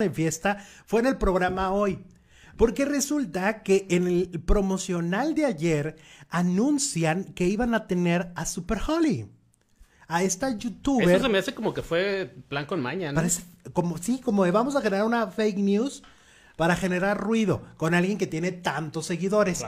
de fiesta fue en el programa hoy. Porque resulta que en el promocional de ayer anuncian que iban a tener a Super Holly. A esta youtuber. Eso se me hace como que fue plan con maña, ¿no? como, sí, como de vamos a generar una fake news para generar ruido con alguien que tiene tantos seguidores.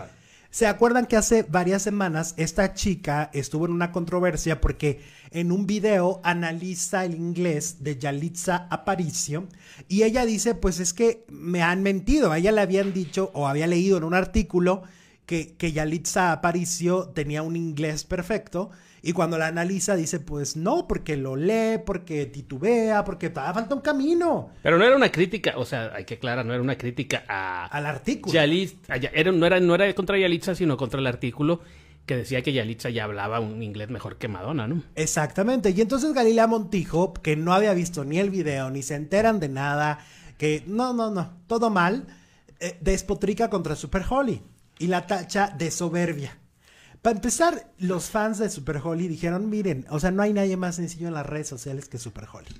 ¿Se acuerdan que hace varias semanas esta chica estuvo en una controversia porque en un video analiza el inglés de Yalitza Aparicio y ella dice, pues es que me han mentido, a ella le habían dicho o había leído en un artículo que, que Yalitza Aparicio tenía un inglés perfecto y cuando la analiza dice, pues no, porque lo lee, porque titubea, porque todavía falta un camino. Pero no era una crítica, o sea, hay que aclarar, no era una crítica a... Al artículo. Yalitza, no, era, no era contra Yalitza, sino contra el artículo que decía que Yalitza ya hablaba un inglés mejor que Madonna, ¿no? Exactamente. Y entonces Galilea Montijo, que no había visto ni el video, ni se enteran de nada, que no, no, no, todo mal, eh, despotrica contra Super Holly y la tacha de soberbia. Para empezar, los fans de Super Holly dijeron, miren, o sea, no hay nadie más sencillo en las redes sociales que Super Holly.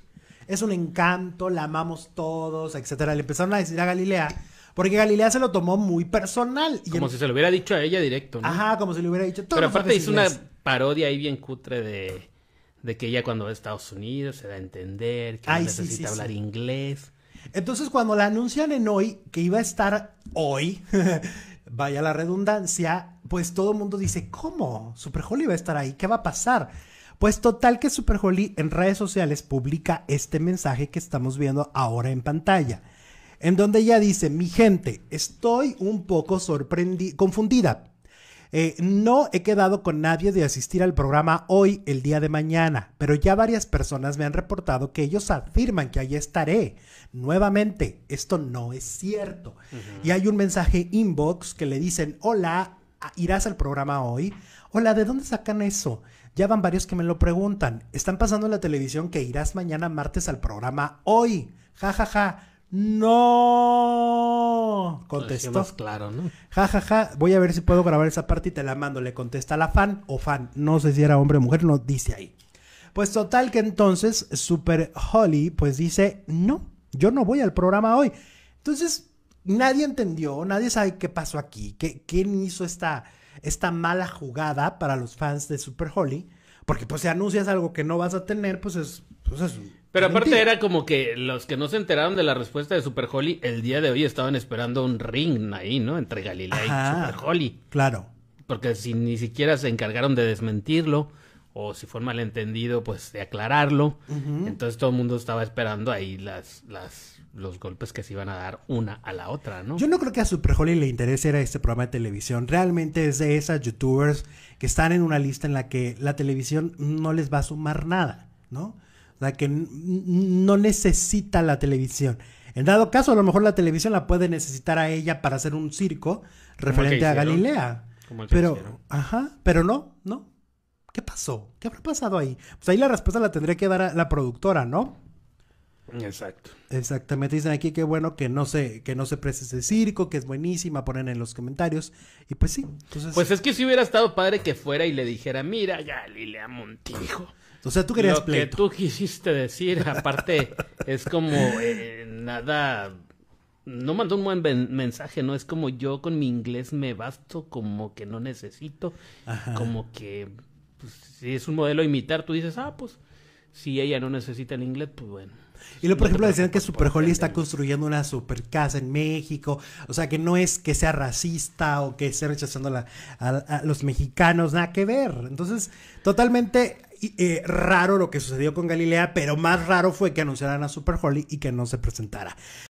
Es un encanto, la amamos todos, etcétera. Le empezaron a decir a Galilea, porque Galilea se lo tomó muy personal. como si se lo hubiera dicho a ella directo, ¿no? Ajá, como si le hubiera dicho. Todo Pero aparte hizo una parodia ahí bien cutre de, de que ella cuando va a Estados Unidos se da a entender, que necesita hablar inglés. Entonces, cuando la anuncian en hoy, que iba a estar hoy, vaya la redundancia, pues todo el mundo dice, ¿cómo? Super va a estar ahí, ¿qué va a pasar? Pues total que Superholly en redes sociales publica este mensaje que estamos viendo ahora en pantalla, en donde ella dice, mi gente, estoy un poco sorprendida, confundida, eh, no he quedado con nadie de asistir al programa hoy, el día de mañana, pero ya varias personas me han reportado que ellos afirman que ahí estaré. Nuevamente, esto no es cierto. Y hay un mensaje inbox que le dicen, hola, ¿irás al programa hoy? Hola, ¿de dónde sacan eso? Ya van varios que me lo preguntan. Están pasando en la televisión que irás mañana martes al programa hoy. Ja, ja, ja. No. Contestó. claro, ¿no? Ja, ja, ja. Voy a ver si puedo grabar esa parte y te la mando. Le contesta la fan o fan. No sé si era hombre o mujer, no dice ahí. Pues total que entonces Super Holly pues dice, no, yo no voy al programa hoy. Entonces nadie entendió, nadie sabe qué pasó aquí, qué, quién hizo esta, esta mala jugada para los fans de Super Holly. Porque pues si anuncias algo que no vas a tener, pues es, pues es pero aparte era como que los que no se enteraron de la respuesta de Super Holly el día de hoy estaban esperando un ring ahí, ¿no? Entre Galilea y Super Holly. Claro. Porque si ni siquiera se encargaron de desmentirlo o si fue malentendido, pues de aclararlo. Entonces todo el mundo estaba esperando ahí las, las, los golpes que se iban a dar una a la otra, ¿no? Yo no creo que a Super Holly le interese este programa de televisión. Realmente es de esas youtubers que están en una lista en la que la televisión no les va a sumar nada, ¿no? La que no necesita la televisión. En dado caso, a lo mejor la televisión la puede necesitar a ella para hacer un circo referente a Galilea. pero, ajá, pero no, no. ¿Qué pasó? ¿Qué habrá pasado ahí? Pues ahí la respuesta la tendría que dar la productora, ¿no? Exacto. Exactamente. Dicen aquí que bueno que no se, que no se preste ese circo, que es buenísima, ponen en los comentarios. Y pues sí. Pues es que si hubiera estado padre que fuera y le dijera, mira, ya Galilea Montijo. O sea, tú querías Lo que tú quisiste decir, aparte, es como eh, nada. No mandó un buen mensaje, ¿no? Es como yo con mi inglés me basto, como que no necesito. Como que pues, si es un modelo imitar, tú dices, ah, pues si ella no necesita el inglés, pues bueno. Y luego, por ejemplo, decían que Super Holly está construyendo una super casa en México. O sea, que no es que sea racista o que esté rechazando a, los mexicanos, nada que ver. Entonces, totalmente eh, raro lo que sucedió con Galilea, pero más raro fue que anunciaran a Super Holly y que no se presentara.